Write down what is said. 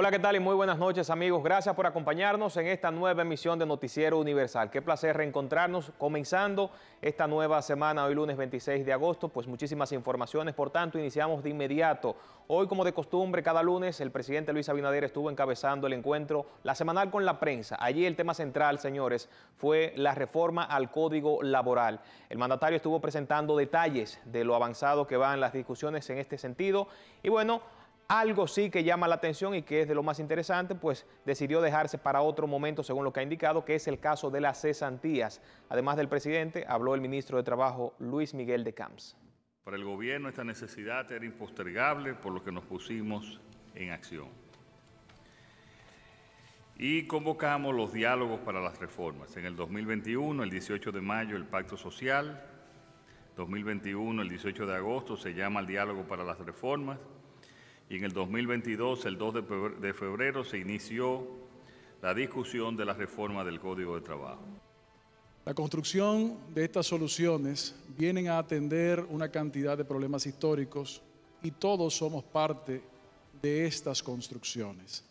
Hola, ¿qué tal? Y muy buenas noches, amigos. Gracias por acompañarnos en esta nueva emisión de Noticiero Universal. Qué placer reencontrarnos comenzando esta nueva semana, hoy lunes 26 de agosto. Pues muchísimas informaciones, por tanto, iniciamos de inmediato. Hoy, como de costumbre, cada lunes el presidente Luis Abinader estuvo encabezando el encuentro, la semanal con la prensa. Allí el tema central, señores, fue la reforma al Código Laboral. El mandatario estuvo presentando detalles de lo avanzado que van las discusiones en este sentido. Y bueno, algo sí que llama la atención y que es de lo más interesante, pues decidió dejarse para otro momento, según lo que ha indicado, que es el caso de las cesantías. Además del presidente, habló el ministro de Trabajo, Luis Miguel de Camps. Para el gobierno esta necesidad era impostergable, por lo que nos pusimos en acción. Y convocamos los diálogos para las reformas. En el 2021, el 18 de mayo, el Pacto Social. 2021, el 18 de agosto, se llama el diálogo para las reformas y en el 2022, el 2 de febrero, se inició la discusión de la reforma del Código de Trabajo. La construcción de estas soluciones vienen a atender una cantidad de problemas históricos y todos somos parte de estas construcciones.